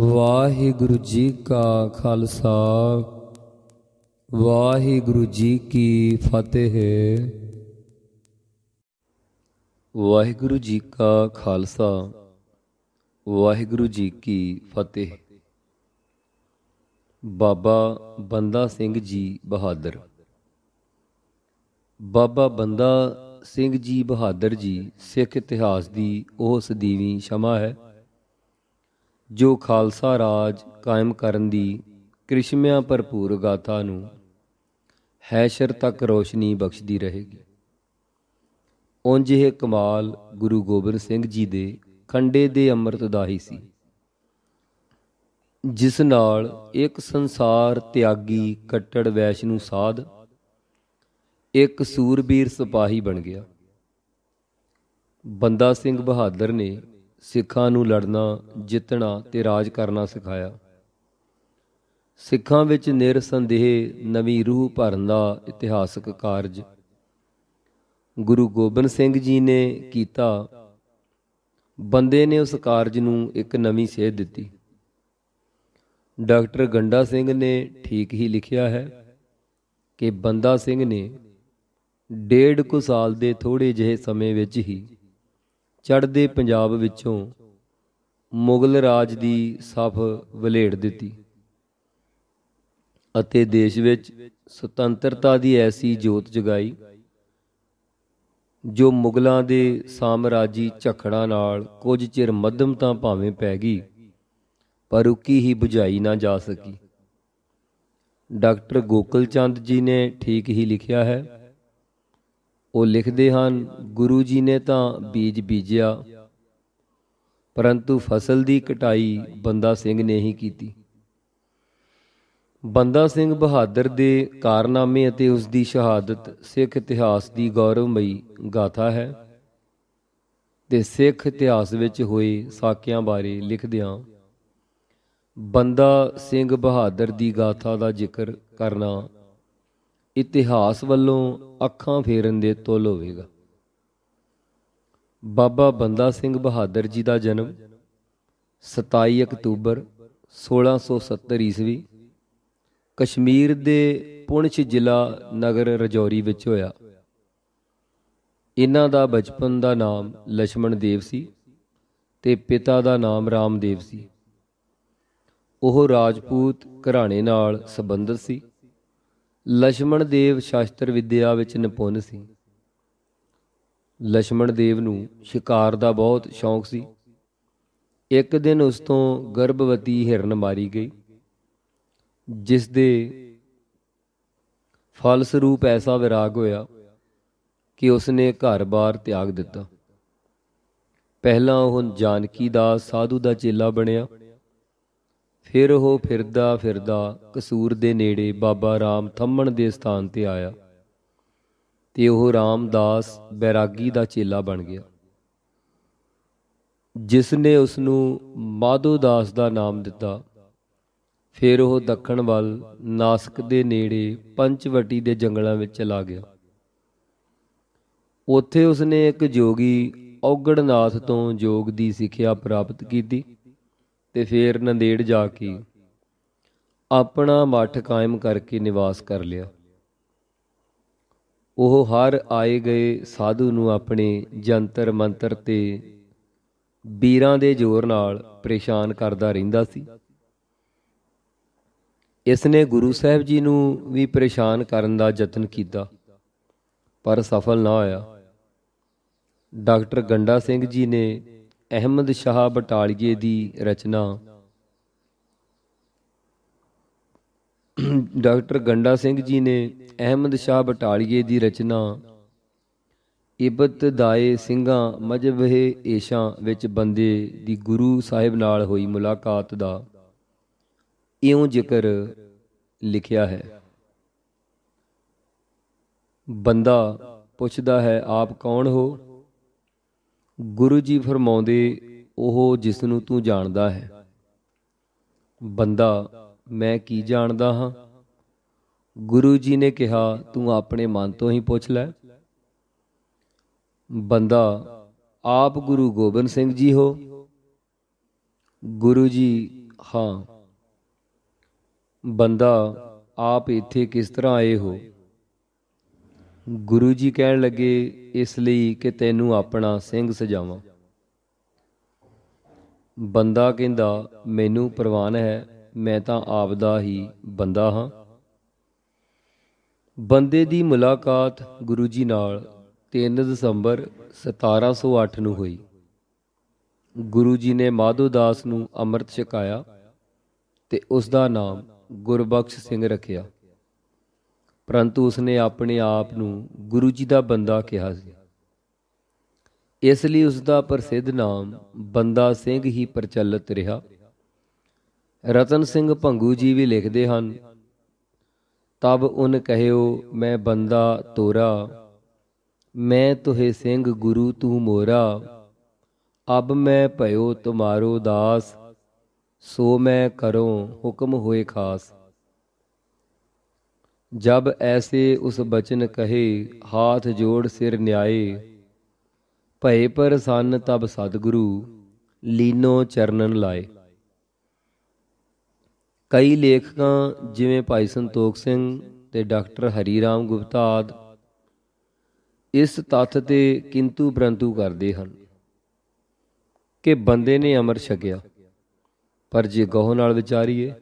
ਵਾਹਿਗੁਰੂ ਜੀ ਕਾ ਖਾਲਸਾ ਵਾਹਿਗੁਰੂ ਜੀ ਕੀ ਫਤਿਹ ਵਾਹਿਗੁਰੂ ਜੀ ਕਾ ਖਾਲਸਾ ਵਾਹਿਗੁਰੂ ਜੀ ਕੀ ਫਤਿਹ ਬਾਬਾ ਬੰਦਾ ਸਿੰਘ ਜੀ ਬਹਾਦਰ ਬਾਬਾ ਬੰਦਾ ਸਿੰਘ ਜੀ ਬਹਾਦਰ ਜੀ ਸਿੱਖ ਇਤਿਹਾਸ ਦੀ ਉਹ ਸਦੀਵੀ ਸ਼ਮਾ ਹੈ ਜੋ ਖਾਲਸਾ ਰਾਜ ਕਾਇਮ ਕਰਨ ਦੀ ਕ੍ਰਿਸ਼ਮਿਆਂ ਭਰਪੂਰ ਗਾਥਾ ਨੂੰ ਹੈਸ਼ਰ ਤੱਕ ਰੋਸ਼ਨੀ ਬਖਸ਼ਦੀ ਰਹੇਗੀ ਉੰਜ ਇਹ ਕਮਾਲ ਗੁਰੂ ਗੋਬਿੰਦ ਸਿੰਘ ਜੀ ਦੇ ਖੰਡੇ ਦੇ ਅੰਮ੍ਰਿਤ ਦਾ ਹੀ ਸੀ ਜਿਸ ਨਾਲ ਇੱਕ ਸੰਸਾਰ ਤਿਆਗੀ ਕੱਟੜ ਨੂੰ ਸਾਧ ਇੱਕ ਸੂਰਬੀਰ ਸਿਪਾਹੀ ਬਣ ਗਿਆ ਬੰਦਾ ਸਿੰਘ ਬਹਾਦਰ ਨੇ ਸਿੱਖਾਂ ਨੂੰ ਲੜਨਾ ਜਿੱਤਣਾ ਤੇ ਰਾਜ ਕਰਨਾ ਸਿਖਾਇਆ ਸਿੱਖਾਂ ਵਿੱਚ ਨਿਰਸੰਦੇਹ ਨਵੀਂ ਰੂਹ ਭਰਨ ਦਾ ਇਤਿਹਾਸਕ ਕਾਰਜ ਗੁਰੂ ਗੋਬਿੰਦ ਸਿੰਘ ਜੀ ਨੇ ਕੀਤਾ ਬੰਦੇ ਨੇ ਉਸ ਕਾਰਜ ਨੂੰ ਇੱਕ ਨਵੀਂ ਸੇਧ ਦਿੱਤੀ ਡਾਕਟਰ ਗੰਡਾ ਸਿੰਘ ਨੇ ਠੀਕ ਹੀ ਲਿਖਿਆ ਹੈ ਕਿ ਬੰਦਾ ਸਿੰਘ ਨੇ ਡੇਢ ਕੁ ਸਾਲ ਦੇ ਥੋੜੇ ਜਿਹੇ ਸਮੇਂ ਵਿੱਚ ਹੀ ਚੜਦੇ ਪੰਜਾਬ ਵਿੱਚੋਂ ਮੁਗਲ ਰਾਜ ਦੀ ਸਫ ਵਲੇੜ ਦਿੱਤੀ ਅਤੇ ਦੇਸ਼ ਵਿੱਚ ਸੁਤੰਤਰਤਾ ਦੀ ਐਸੀ ਜੋਤ ਜਗਾਈ ਜੋ ਮੁਗਲਾਂ ਦੇ ਸਾਮਰਾਜੀ ਝਖੜਾਂ ਨਾਲ ਕੁਝ ਚਿਰ ਮੱਧਮ ਤਾਂ ਭਾਵੇਂ ਪੈ ਗਈ ਪਰ ਉਕੀ ਹੀ ਬੁਝਾਈ ਨਾ ਜਾ ਸਕੀ ਡਾਕਟਰ ਗੋਕਲ ਚੰਦ ਜੀ ਨੇ ਠੀਕ ਹੀ ਲਿਖਿਆ ਹੈ ਉਹ ਲਿਖਦੇ ਹਨ ਗੁਰੂ ਜੀ ਨੇ ਤਾਂ ਬੀਜ ਬੀਜਿਆ ਪਰੰਤੂ ਫਸਲ ਦੀ ਕਟਾਈ ਬੰਦਾ ਸਿੰਘ ਨੇ ਹੀ ਕੀਤੀ ਬੰਦਾ ਸਿੰਘ ਬਹਾਦਰ ਦੇ ਕਾਰਨਾਮੇ ਅਤੇ ਉਸ ਦੀ ਸ਼ਹਾਦਤ ਸਿੱਖ ਇਤਿਹਾਸ ਦੀ ਗੌਰਵਮਈ ਗਾਥਾ ਹੈ ਤੇ ਸਿੱਖ ਇਤਿਹਾਸ ਵਿੱਚ ਹੋਏ ਸਾਕਿਆਂ ਬਾਰੇ ਲਿਖਦਿਆਂ ਬੰਦਾ ਸਿੰਘ ਬਹਾਦਰ ਦੀ ਗਾਥਾ ਦਾ ਜ਼ਿਕਰ ਕਰਨਾ ਇਤਿਹਾਸ ਵੱਲੋਂ ਅੱਖਾਂ ਫੇਰਨ ਦੇ ਤੁਲ ਹੋਵੇਗਾ ਬਾਬਾ ਬੰਦਾ ਸਿੰਘ ਬਹਾਦਰ ਜੀ ਦਾ ਜਨਮ 27 ਅਕਤੂਬਰ 1670 ਈਸਵੀ ਕਸ਼ਮੀਰ ਦੇ ਪੁਣਛ ਜ਼ਿਲ੍ਹਾ ਨਗਰ ਰਜੌਰੀ ਵਿੱਚ ਹੋਇਆ ਇਹਨਾਂ ਦਾ ਬਚਪਨ ਦਾ ਨਾਮ ਲక్ష్మణ ਦੇਵ ਸੀ ਤੇ ਪਿਤਾ ਦਾ ਨਾਮ ਰਾਮਦੇਵ ਸੀ ਉਹ ਰਾਜਪੂਤ ਘਰਾਣੇ ਨਾਲ ਸੰਬੰਧਿਤ ਸੀ ਲਸ਼ਮਣ ਦੇਵ ਸ਼ਾਸਤਰ ਵਿਦਿਆ ਵਿੱਚ ਨਿਪੁੰਨ ਸੀ ਲਸ਼ਮਣ ਦੇਵ ਨੂੰ ਸ਼ਿਕਾਰ ਦਾ ਬਹੁਤ ਸ਼ੌਂਕ ਸੀ ਇੱਕ ਦਿਨ ਉਸ ਤੋਂ ਗਰਭਵਤੀ ਹਿਰਨ ਮਾਰੀ ਗਈ ਜਿਸ ਦੇ ਫਲ ਸਰੂਪ ਐਸਾ ਵਿਰਾਗ ਹੋਇਆ ਕਿ ਉਸਨੇ ਘਰ-ਬਾਰ ਤਿਆਗ ਦਿੱਤਾ ਪਹਿਲਾਂ ਉਹ ਜਾਨਕੀ ਦਾ ਸਾਧੂ ਦਾ ਚੇਲਾ ਬਣਿਆ ਫਿਰ ਉਹ ਫਿਰਦਾ ਫਿਰਦਾ ਕਸੂਰ ਦੇ ਨੇੜੇ ਬਾਬਾ ਰਾਮ ਥੰਮਣ ਦੇ ਸਥਾਨ ਤੇ ਆਇਆ ਤੇ ਉਹ ਰਾਮਦਾਸ ਬੈਰਾਗੀ ਦਾ ਚੇਲਾ ਬਣ ਗਿਆ ਜਿਸ ਨੇ ਉਸ ਨੂੰ ਮਾਧੋਦਾਸ ਦਾ ਨਾਮ ਦਿੱਤਾ ਫਿਰ ਉਹ ਦੱਖਣ ਵੱਲ ਨਾਸਕ ਦੇ ਨੇੜੇ ਪੰਚਵਟੀ ਦੇ ਜੰਗਲਾਂ ਵਿੱਚ ਚਲਾ ਗਿਆ ਉੱਥੇ ਉਸ ਨੇ ਇੱਕ ਜੋਗੀ ਔਗੜਨਾਥ ਤੋਂ ਯੋਗ ਦੀ ਸਿੱਖਿਆ ਪ੍ਰਾਪਤ ਕੀਤੀ ਤੇ ਫੇਰ ਨੰਦੇੜ ਜਾ ਕੇ ਆਪਣਾ ਮੱਠ ਕਾਇਮ ਕਰਕੇ ਨਿਵਾਸ ਕਰ ਲਿਆ ਉਹ ਹਰ ਆਏ ਗਏ ਸਾਧੂ ਨੂੰ ਆਪਣੇ ਜੰਤਰ ਮੰਤਰ ਤੇ ਵੀਰਾਂ ਦੇ ਜ਼ੋਰ ਨਾਲ ਪਰੇਸ਼ਾਨ ਕਰਦਾ ਰਹਿੰਦਾ ਸੀ ਇਸ ਨੇ ਗੁਰੂ ਸਾਹਿਬ ਜੀ ਨੂੰ ਵੀ ਪਰੇਸ਼ਾਨ ਕਰਨ ਦਾ ਯਤਨ ਕੀਤਾ ਪਰ ਸਫਲ ਨਾ ਹੋਇਆ ਡਾਕਟਰ ਗੰਡਾ ਸਿੰਘ ਜੀ ਨੇ ਅਹਿਮਦ ਸ਼ਾਹ ਬਟਾਲੀਏ ਦੀ ਰਚਨਾ ਡਾਕਟਰ ਗੰਡਾ ਸਿੰਘ ਜੀ ਨੇ ਅਹਿਮਦ ਸ਼ਾਹ ਬਟਾਲੀਏ ਦੀ ਰਚਨਾ ਇਬਤ ਦਾਏ ਸਿੰਘਾਂ ਮਜਬਹੇ ਏਸ਼ਾਂ ਵਿੱਚ ਬੰਦੇ ਦੀ ਗੁਰੂ ਸਾਹਿਬ ਨਾਲ ਹੋਈ ਮੁਲਾਕਾਤ ਦਾ ਇਉਂ ਜ਼ਿਕਰ ਲਿਖਿਆ ਹੈ ਬੰਦਾ ਪੁੱਛਦਾ ਹੈ ਆਪ ਕੌਣ ਹੋ ਗੁਰੂ ਜੀ ਫਰਮਾਉਂਦੇ ਉਹ ਜਿਸ ਨੂੰ ਤੂੰ ਜਾਣਦਾ ਹੈ ਬੰਦਾ ਮੈਂ ਕੀ ਜਾਣਦਾ ਹਾਂ ਗੁਰੂ ਜੀ ਨੇ ਕਿਹਾ ਤੂੰ ਆਪਣੇ ਮਨ ਤੋਂ ਹੀ ਪੁੱਛ ਲੈ ਬੰਦਾ ਆਪ ਗੁਰੂ ਗੋਬਿੰਦ ਸਿੰਘ ਜੀ ਹੋ ਗੁਰੂ ਜੀ ਹਾਂ ਬੰਦਾ ਆਪ ਇੱਥੇ ਕਿਸ ਤਰ੍ਹਾਂ ਆਏ ਹੋ ਗੁਰੂ ਜੀ ਕਹਿਣ ਲੱਗੇ ਇਸ ਲਈ ਕਿ ਤੈਨੂੰ ਆਪਣਾ ਸਿੰਘ ਸਜਾਵਾਂ ਬੰਦਾ ਕਹਿੰਦਾ ਮੈਨੂੰ ਪ੍ਰਵਾਨ ਹੈ ਮੈਂ ਤਾਂ ਆਪ ਦਾ ਹੀ ਬੰਦਾ ਹਾਂ ਬੰਦੇ ਦੀ ਮੁਲਾਕਾਤ ਗੁਰੂ ਜੀ ਨਾਲ 3 ਦਸੰਬਰ 1708 ਨੂੰ ਹੋਈ ਗੁਰੂ ਜੀ ਨੇ ਮਾਧੋ ਦਾਸ ਨੂੰ ਅੰਮ੍ਰਿਤ ਛਕਾਇਆ ਤੇ ਉਸ ਦਾ ਨਾਮ ਗੁਰਬਖਸ਼ ਸਿੰਘ ਰੱਖਿਆ ਪਰੰਤੂ ਉਸਨੇ ਆਪਣੇ ਆਪ ਨੂੰ ਗੁਰੂ ਜੀ ਦਾ ਬੰਦਾ ਕਿਹਾ ਸੀ ਇਸ ਲਈ ਉਸ ਦਾ ਪ੍ਰਸਿੱਧ ਨਾਮ ਬੰਦਾ ਸਿੰਘ ਹੀ ਪ੍ਰਚਲਿਤ ਰਿਹਾ ਰਤਨ ਸਿੰਘ ਭੰਗੂ ਜੀ ਵੀ ਲਿਖਦੇ ਹਨ ਤਬ ਉਨ ਕਹਿਓ ਮੈਂ ਬੰਦਾ ਤੋਰਾ ਮੈਂ ਤੁਹੇ ਸਿੰਘ ਗੁਰੂ ਤੂੰ ਮੋਰਾ ਅਬ ਮੈਂ ਭਇਓ ਤੁਮਾਰੋ ਦਾਸ ਸੋ ਮੈਂ ਕਰੋ ਹੁਕਮ ਹੋਏ ਖਾਸ ਜਬ ਐਸੇ ਉਸ ਬਚਨ ਕਹੇ ਹਾਥ ਜੋੜ ਸਿਰ ਨਿਆਏ ਭਏ ਪਰ ਸੰਨ ਤਬ ਸਤਿਗੁਰੂ ਲੀਨੋ ਚਰਨਨ ਲਾਏ ਕਈ ਲੇਖਕਾਂ ਜਿਵੇਂ ਭਾਈ ਸੰਤੋਖ ਸਿੰਘ ਤੇ ਡਾਕਟਰ ਹਰੀ ਰਾਮ ਗੁਪਤਾ ਆਦ ਇਸ ਤੱਥ ਤੇ ਕਿੰਤੂ ਪ੍ਰੰਤੂ ਕਰਦੇ ਹਨ ਕਿ ਬੰਦੇ ਨੇ ਅਮਰ ਛਕਿਆ ਪਰ ਜੇ ਗਹੁ ਨਾਲ ਵਿਚਾਰੀਏ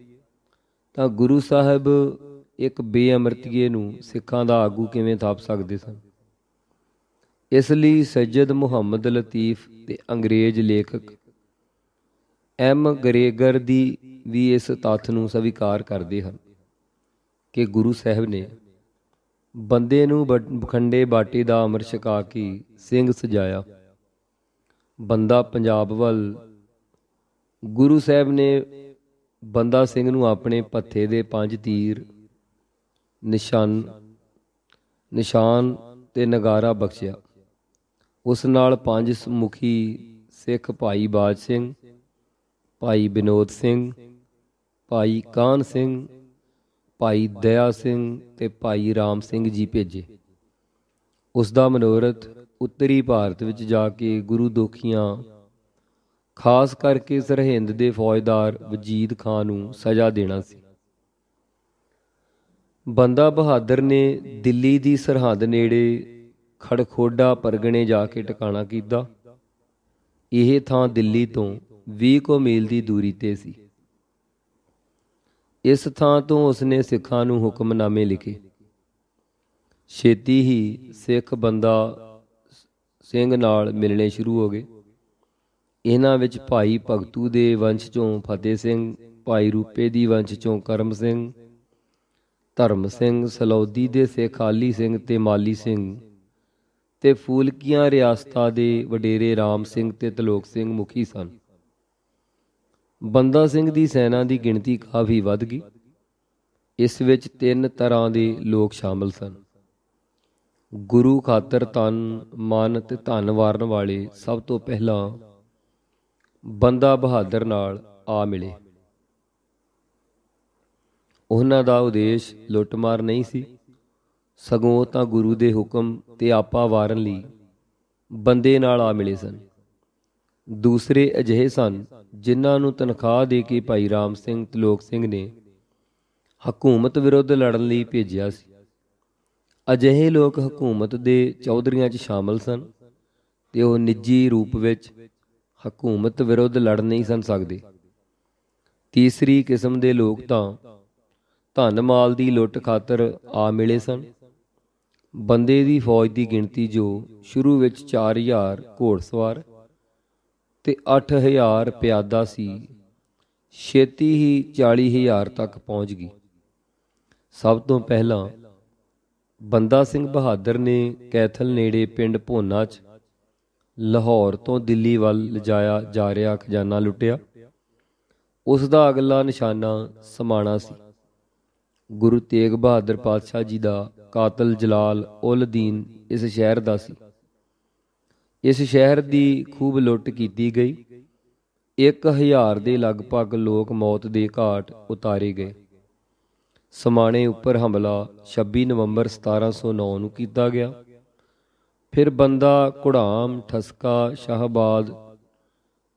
ਤਾਂ ਗੁਰੂ ਸਾਹਿਬ ਇੱਕ ਬੇਅਮਰਤੀਏ ਨੂੰ ਸਿੱਖਾਂ ਦਾ ਆਗੂ ਕਿਵੇਂ ਥਾਪ ਸਕਦੇ ਸਨ ਇਸ ਲਈ ਸੱਜਦ ਮੁਹੰਮਦ ਲਤੀਫ ਤੇ ਅੰਗਰੇਜ਼ ਲੇਖਕ ਐਮ ਗਰੇਗਰ ਦੀ ਵੀ ਇਸ ਤੱਥ ਨੂੰ ਸਵੀਕਾਰ ਕਰਦੇ ਹਨ ਕਿ ਗੁਰੂ ਸਾਹਿਬ ਨੇ ਬੰਦੇ ਨੂੰ ਬਖੰਡੇ ਬਾਟੀ ਦਾ ਅਮਰ ਛਕਾ ਕੇ ਸਿੰਘ ਸਜਾਇਆ ਬੰਦਾ ਪੰਜਾਬ ਵੱਲ ਗੁਰੂ ਸਾਹਿਬ ਨੇ ਬੰਦਾ ਸਿੰਘ ਨੂੰ ਆਪਣੇ ਪੱਥੇ ਦੇ ਪੰਜ ਤੀਰ ਨਿਸ਼ਾਨ ਨਿਸ਼ਾਨ ਤੇ ਨਗਾਰਾ ਬਖਸ਼ਿਆ ਉਸ ਨਾਲ ਪੰਜ ਮੁਖੀ ਸਿੱਖ ਭਾਈ ਬਾਜ ਸਿੰਘ ਭਾਈ ਬినੋਦ ਸਿੰਘ ਭਾਈ ਕਾਨ ਸਿੰਘ ਭਾਈ ਦਇਆ ਸਿੰਘ ਤੇ ਭਾਈ ਰਾਮ ਸਿੰਘ ਜੀ ਭੇਜੇ ਉਸ ਦਾ ਮਨੋਰਥ ਉੱਤਰੀ ਭਾਰਤ ਵਿੱਚ ਜਾ ਕੇ ਗੁਰੂ ਦੋਖੀਆਂ ਖਾਸ ਕਰਕੇ ਸਰਹਿੰਦ ਦੇ ਫੌਜਦਾਰ ਵਜੀਦ ਖਾਨ ਨੂੰ ਸਜ਼ਾ ਦੇਣਾ ਸੀ ਬੰਦਾ ਬਹਾਦਰ ਨੇ ਦਿੱਲੀ ਦੀ ਸਰਹੱਦ ਨੇੜੇ ਖੜਖੋਡਾ ਪਰਗਣੇ ਜਾ ਕੇ ਟਿਕਾਣਾ ਕੀਤਾ ਇਹ ਥਾਂ ਦਿੱਲੀ ਤੋਂ 20 ਕੋ ਮੀਲ ਦੀ ਦੂਰੀ ਤੇ ਸੀ ਇਸ ਥਾਂ ਤੋਂ ਉਸਨੇ ਸਿੱਖਾਂ ਨੂੰ ਹੁਕਮਨਾਮੇ ਲਿਖੇ ਛੇਤੀ ਹੀ ਸਿੱਖ ਬੰਦਾ ਸਿੰਘ ਨਾਲ ਮਿਲਣੇ ਸ਼ੁਰੂ ਹੋ ਗਏ ਇਹਨਾਂ ਵਿੱਚ ਭਾਈ ਭਗਤੂ ਦੇ ਵੰਸ਼ ਚੋਂ ਫਤਿਹ ਸਿੰਘ ਭਾਈ ਰੂਪੇ ਦੀ ਵੰਸ਼ ਚੋਂ ਕਰਮ ਸਿੰਘ ਧਰਮ ਸਿੰਘ ਸਲੌਦੀ ਦੇ ਸਿੱਖ ਆਲੀ ਸਿੰਘ ਤੇ ਮਾਲੀ ਸਿੰਘ ਤੇ ਫੂਲਕੀਆਂ ਰਿਆਸਤਾ ਦੇ ਵਡੇਰੇ ਰਾਮ ਸਿੰਘ ਤੇ ਤਲੋਕ ਸਿੰਘ ਮੁਖੀ ਸਨ ਬੰਦਾ ਸਿੰਘ ਦੀ ਸੈਨਾ ਦੀ ਗਿਣਤੀ ਕਾਫੀ ਵੱਧ ਗਈ ਇਸ ਵਿੱਚ ਤਿੰਨ ਤਰ੍ਹਾਂ ਦੇ ਲੋਕ ਸ਼ਾਮਲ ਸਨ ਗੁਰੂ ਖਾਤਰ ਤਨ ਮਨ ਤੇ ਧਨ ਵਾਰਨ ਵਾਲੇ ਸਭ ਤੋਂ ਪਹਿਲਾਂ ਬੰਦਾ ਬਹਾਦਰ ਨਾਲ ਆ ਮਿਲੇ ਉਹਨਾਂ ਦਾ ਉਦੇਸ਼ ਲੁੱਟਮਾਰ ਨਹੀਂ ਸੀ ਸਗੋਂ ਤਾਂ ਗੁਰੂ ਦੇ ਹੁਕਮ ਤੇ ਆਪਾ ਵਾਰਨ ਲਈ ਬੰਦੇ ਨਾਲ ਆ ਮਿਲੇ ਸਨ ਦੂਸਰੇ ਅਜਿਹੇ ਸਨ ਜਿਨ੍ਹਾਂ ਨੂੰ ਤਨਖਾਹ ਦੇ ਕੇ ਭਾਈ ਰਾਮ ਸਿੰਘ ਤਲੋਕ ਸਿੰਘ ਨੇ ਹਕੂਮਤ ਵਿਰੁੱਧ ਲੜਨ ਲਈ ਭੇਜਿਆ ਸੀ ਅਜਿਹੇ ਲੋਕ ਹਕੂਮਤ ਦੇ ਚੌਧਰੀਆਂ 'ਚ ਸ਼ਾਮਲ ਸਨ ਤੇ ਉਹ ਨਿੱਜੀ ਰੂਪ ਵਿੱਚ ਹਕੂਮਤ ਵਿਰੁੱਧ ਲੜ ਨਹੀਂ ਸਨ ਸਕਦੇ ਤੀਸਰੀ ਕਿਸਮ ਦੇ ਲੋਕ ਤਾਂ ਧਨ ਮਾਲ ਦੀ ਲੁੱਟ ਖਾਤਰ ਆ ਮਿਲੇ ਸਨ ਬੰਦੇ ਦੀ ਫੌਜ ਦੀ ਗਿਣਤੀ ਜੋ ਸ਼ੁਰੂ ਵਿੱਚ 4000 ਘੋੜਸਵਾਰ ਤੇ 8000 ਪਿਆਦਾ ਸੀ ਛੇਤੀ ਹੀ 40000 ਤੱਕ ਪਹੁੰਚ ਗਈ ਸਭ ਤੋਂ ਪਹਿਲਾਂ ਬੰਦਾ ਸਿੰਘ ਬਹਾਦਰ ਨੇ ਕੈਥਲ ਨੇੜੇ ਪਿੰਡ ਭੋਨਾ 'ਚ ਲਾਹੌਰ ਤੋਂ ਦਿੱਲੀ ਵੱਲ ਲਜਾਇਆ ਜਾ ਰਿਹਾ ਖਜ਼ਾਨਾ ਲੁੱਟਿਆ ਉਸ ਦਾ ਅਗਲਾ ਨਿਸ਼ਾਨਾ ਸਮਾਣਾ ਸੀ ਗੁਰੂ ਤੇਗ ਬਹਾਦਰ ਪਾਤਸ਼ਾਹ ਜੀ ਦਾ ਕਾਤਲ ਜਲਾਲ ਉਲਦੀਨ ਇਸ ਸ਼ਹਿਰ ਦਾ ਸੀ ਇਸ ਸ਼ਹਿਰ ਦੀ ਖੂਬ ਲੁੱਟ ਕੀਤੀ ਗਈ 1000 ਦੇ ਲਗਭਗ ਲੋਕ ਮੌਤ ਦੇ ਘਾਟ ਉਤਾਰੇ ਗਏ ਸਮਾਣੇ ਉੱਪਰ ਹਮਲਾ 26 ਨਵੰਬਰ 1709 ਨੂੰ ਕੀਤਾ ਗਿਆ ਫਿਰ ਬੰਦਾ ਕੁੜਾਮ ਠਸਕਾ ਸ਼ਹਾਬਾਦ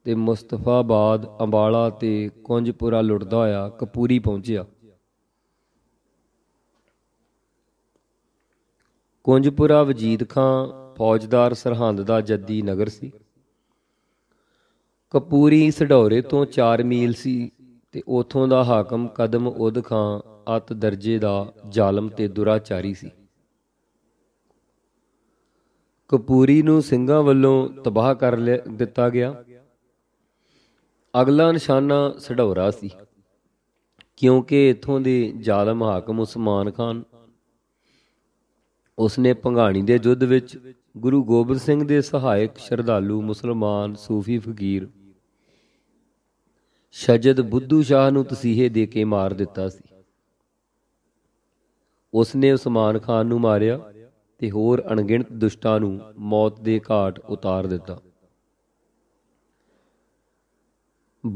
ਤੇ ਮੁਸਤਫਾਬਾਦ ਅੰਬਾਲਾ ਤੇ ਕੁੰਜਪੁਰਾ ਲੁੱਟਦਾ ਹੋਇਆ ਕਪੂਰੀ ਪਹੁੰਚਿਆ ਕੁੰਜਪੁਰਾ ਵਜੀਦ ਖਾਂ ਫੌਜਦਾਰ ਸਰਹੰਦ ਦਾ ਜੱਦੀ ਨਗਰ ਸੀ ਕਪੂਰੀ ਸਢੌਰੇ ਤੋਂ 4 ਮੀਲ ਸੀ ਤੇ ਉਥੋਂ ਦਾ ਹਾਕਮ ਕਦਮ ਉਦ ਖਾਂ ਅਤ ਦਰਜੇ ਦਾ ਜ਼ਾਲਮ ਤੇ ਦੁਰਾਚਾਰੀ ਸੀ ਕਪੂਰੀ ਨੂੰ ਸਿੰਘਾਂ ਵੱਲੋਂ ਤਬਾਹ ਕਰ ਦਿੱਤਾ ਗਿਆ ਅਗਲਾ ਨਿਸ਼ਾਨਾ ਸਢੌਰਾ ਸੀ ਕਿਉਂਕਿ ਇਥੋਂ ਦੇ ਜ਼ਾਲਮ ਹਾਕਮ ਉਸਮਾਨ ਖਾਨ ਉਸਨੇ ਪੰਘਾਣੀ ਦੇ ਯੁੱਧ ਵਿੱਚ ਗੁਰੂ ਗੋਬਿੰਦ ਸਿੰਘ ਦੇ ਸਹਾਇਕ ਸ਼ਰਧਾਲੂ ਮੁਸਲਮਾਨ ਸੂਫੀ ਫਕੀਰ ਸ਼ਜਦ ਬੁੱਧੂ ਸ਼ਾਹ ਨੂੰ ਤਸੀਹੇ ਦੇ ਕੇ ਮਾਰ ਦਿੱਤਾ ਸੀ ਉਸਨੇ ਉਸਮਾਨ ਖਾਨ ਨੂੰ ਮਾਰਿਆ ਤੇ ਹੋਰ ਅਣਗਿਣਤ ਦੁਸ਼ਟਾਂ ਨੂੰ ਮੌਤ ਦੇ ਘਾਟ ਉਤਾਰ ਦਿੱਤਾ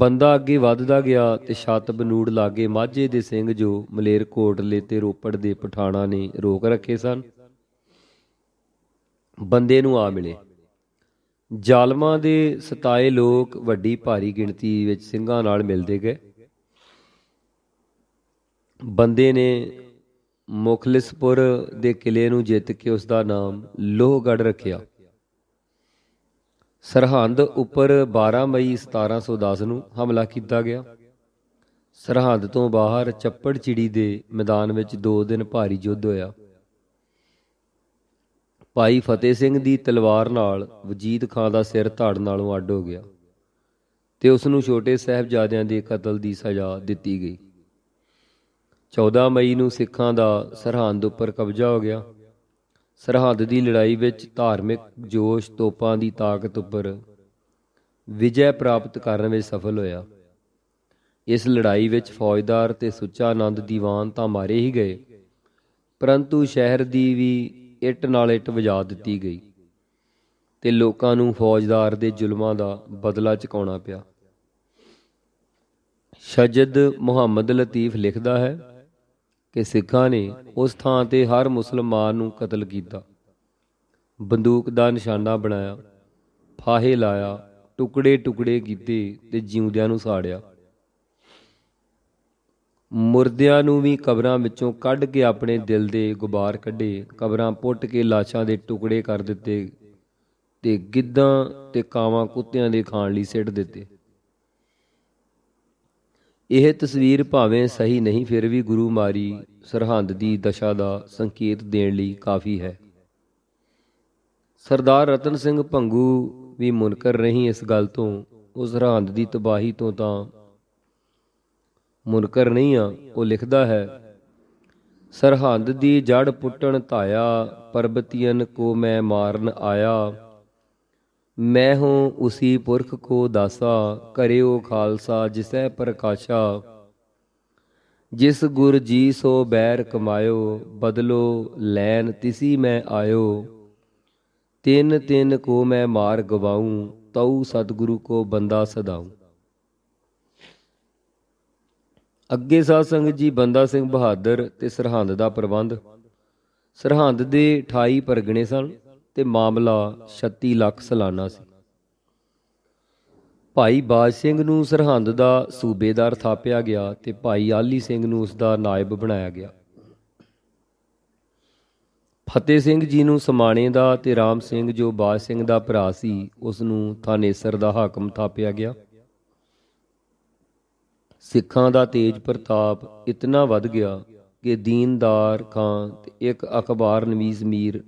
ਬੰਦਾ ਅੱਗੇ ਵੱਧਦਾ ਗਿਆ ਤੇ ਛੱਤ ਬਨੂੜ ਲਾਗੇ ਮਾਝੇ ਦੇ ਸਿੰਘ ਜੋ ਮਲੇਰਕੋਟਲੇ ਤੇ ਰੋਪੜ ਦੇ ਪਠਾਣਾ ਨੇ ਰੋਕ ਰੱਖੇ ਸਨ ਬੰਦੇ ਨੂੰ ਆ ਮਿਲੇ ਜ਼ਾਲਮਾਂ ਦੇ ਸਤਾਏ ਲੋਕ ਵੱਡੀ ਭਾਰੀ ਗਿਣਤੀ ਵਿੱਚ ਸਿੰਘਾਂ ਨਾਲ ਮਿਲਦੇ ਗਏ ਬੰਦੇ ਨੇ ਮੁਖਲਿਸਪੁਰ ਦੇ ਕਿਲੇ ਨੂੰ ਜਿੱਤ ਕੇ ਉਸ ਦਾ ਨਾਮ ਲੋਹਗੜ ਰੱਖਿਆ ਸਰਹੰਦ ਉੱਪਰ 12 ਮਈ 1710 ਨੂੰ ਹਮਲਾ ਕੀਤਾ ਗਿਆ ਸਰਹੰਦ ਤੋਂ ਬਾਹਰ ਚੱਪੜ ਚਿੜੀ ਦੇ ਮੈਦਾਨ ਵਿੱਚ 2 ਦਿਨ ਭਾਰੀ ਯੁੱਧ ਹੋਇਆ ਭਾਈ ਫਤਿਹ ਸਿੰਘ ਦੀ ਤਲਵਾਰ ਨਾਲ ਵਜੀਦ ਖਾਨ ਦਾ ਸਿਰ ਧੜ ਨਾਲੋਂ ਅੱਡ ਹੋ ਗਿਆ ਤੇ ਉਸ ਨੂੰ ਛੋਟੇ ਸਹਿਬਜ਼ਾਦਿਆਂ ਦੇ ਕਤਲ ਦੀ ਸਜ਼ਾ ਦਿੱਤੀ ਗਈ 14 ਮਈ ਨੂੰ ਸਿੱਖਾਂ ਦਾ ਸਰਹੰਦ ਉੱਪਰ ਕਬਜ਼ਾ ਹੋ ਗਿਆ ਸਰਹੰਦ ਦੀ ਲੜਾਈ ਵਿੱਚ ਧਾਰਮਿਕ ਜੋਸ਼ ਤੋਪਾਂ ਦੀ ਤਾਕਤ ਉੱਪਰ ਵਿਜੈ ਪ੍ਰਾਪਤ ਕਰਨ ਵਿੱਚ ਸਫਲ ਹੋਇਆ ਇਸ ਲੜਾਈ ਵਿੱਚ ਫੌਜਦਾਰ ਤੇ ਸੁੱਚਾ ਆਨੰਦ ਦੀਵਾਨ ਤਾਂ ਮਾਰੇ ਹੀ ਗਏ ਪਰੰਤੂ ਸ਼ਹਿਰ ਦੀ ਵੀ ਇੱਟ ਨਾਲ ਇੱਟ ਵਜਾ ਦਿੱਤੀ ਗਈ ਤੇ ਲੋਕਾਂ ਨੂੰ ਫੌਜਦਾਰ ਦੇ ਜ਼ੁਲਮਾਂ ਦਾ ਬਦਲਾ ਚੁਕਾਉਣਾ ਪਿਆ ਸ਼ਜਦ ਮੁਹੰਮਦ ਲਤੀਫ ਲਿਖਦਾ ਹੈ ਕਿ ਸਿੱਖਾਂ ਨੇ ਉਸ ਥਾਂ ਤੇ ਹਰ ਮੁਸਲਮਾਨ ਨੂੰ ਕਤਲ ਕੀਤਾ ਬੰਦੂਕ ਦਾ ਨਿਸ਼ਾਨਾ ਬਣਾਇਆ ਫਾਹੇ ਲਾਇਆ ਟੁਕੜੇ ਟੁਕੜੇ ਕੀਤੇ ਤੇ ਜਿਉਂਦਿਆਂ ਨੂੰ ਸਾੜਿਆ ਮੁਰਦਿਆਂ ਨੂੰ ਵੀ ਕਬਰਾਂ ਵਿੱਚੋਂ ਕੱਢ ਕੇ ਆਪਣੇ ਦਿਲ ਦੇ ਗੁਬਾਰ ਕੱਢੇ ਕਬਰਾਂ ਪੁੱਟ ਕੇ ਲਾਸ਼ਾਂ ਦੇ ਟੁਕੜੇ ਕਰ ਦਿੱਤੇ ਤੇ ਗਿੱਧਾਂ ਤੇ ਕਾਵਾਂ ਕੁੱਤਿਆਂ ਦੇ ਖਾਣ ਲਈ ਸਿੱਟ ਦਿੱਤੇ ਇਹ ਤਸਵੀਰ ਭਾਵੇਂ ਸਹੀ ਨਹੀਂ ਫਿਰ ਵੀ ਗੁਰੂ ਮਾਰੀ ਸਰਹੰਦ ਦੀ ਦਸ਼ਾ ਦਾ ਸੰਕੇਤ ਦੇਣ ਲਈ ਕਾਫੀ ਹੈ ਸਰਦਾਰ ਰਤਨ ਸਿੰਘ ਭੰਗੂ ਵੀ ਮੁਨਕਰ ਨਹੀਂ ਇਸ ਗੱਲ ਤੋਂ ਉਸ ਸਰਹੰਦ ਦੀ ਤਬਾਹੀ ਤੋਂ ਤਾਂ ਮੁਨਕਰ ਨਹੀਂ ਆ ਉਹ ਲਿਖਦਾ ਹੈ ਸਰਹੰਦ ਦੀ ਜੜ ਪੁੱਟਣ ਧਾਇਆ ਪਰਬਤੀਆਂ ਕੋ ਮੈਂ ਮਾਰਨ ਆਇਆ ਮੈਂ ਹੂੰ ਉਸੀ ਪੁਰਖ ਕੋ ਦਾਸਾ ਕਰਿਓ ਖਾਲਸਾ ਜਿਸੈ ਪ੍ਰਕਾਸ਼ਾ ਜਿਸ ਗੁਰ ਜੀ ਸੋ ਬੈਰ ਕਮਾਇਓ ਬਦਲੋ ਲੈਨ ਤਿਸੀ ਮੈਂ ਆਇਓ ਤਿੰਨ ਤਿੰਨ ਕੋ ਮੈਂ ਮਾਰ ਗਵਾਉ ਤਉ ਸਤਗੁਰੂ ਕੋ ਬੰਦਾ ਸਦਾਉ ਅੱਗੇ ਸਾਧ ਸੰਗਤ ਜੀ ਬੰਦਾ ਸਿੰਘ ਬਹਾਦਰ ਤੇ ਸਰਹੰਦ ਦਾ ਪ੍ਰਬੰਧ ਸਰਹੰਦ ਦੇ 28 ਪਰਗਣੇ ਸਨ ਤੇ ਮਾਮਲਾ 36 ਲੱਖ ਸਾਲਾਨਾ ਸੀ ਭਾਈ ਬਾਜ ਸਿੰਘ ਨੂੰ ਸਰਹੰਦ ਦਾ ਸੂਬੇਦਾਰ ਥਾਪਿਆ ਗਿਆ ਤੇ ਭਾਈ ਆਲੀ ਸਿੰਘ ਨੂੰ ਉਸ ਦਾ ਨਾਇਬ ਬਣਾਇਆ ਗਿਆ ਫਤਿਹ ਸਿੰਘ ਜੀ ਨੂੰ ਸਮਾਣੇ ਦਾ ਤੇ ਰਾਮ ਸਿੰਘ ਜੋ ਬਾਜ ਸਿੰਘ ਦਾ ਭਰਾ ਸੀ ਉਸ ਨੂੰ ਥਾਨੇਸਰ ਦਾ ਹਾਕਮ ਥਾਪਿਆ ਗਿਆ ਸਿੱਖਾਂ ਦਾ ਤੇਜ ਪ੍ਰਤਾਪ ਇਤਨਾ ਵੱਧ ਗਿਆ ਕਿ ਦੀਨਦਾਰ ਖਾਂ ਤੇ ਇੱਕ ਅਖਬਾਰ ਨਵੀਸ ਮੀਰ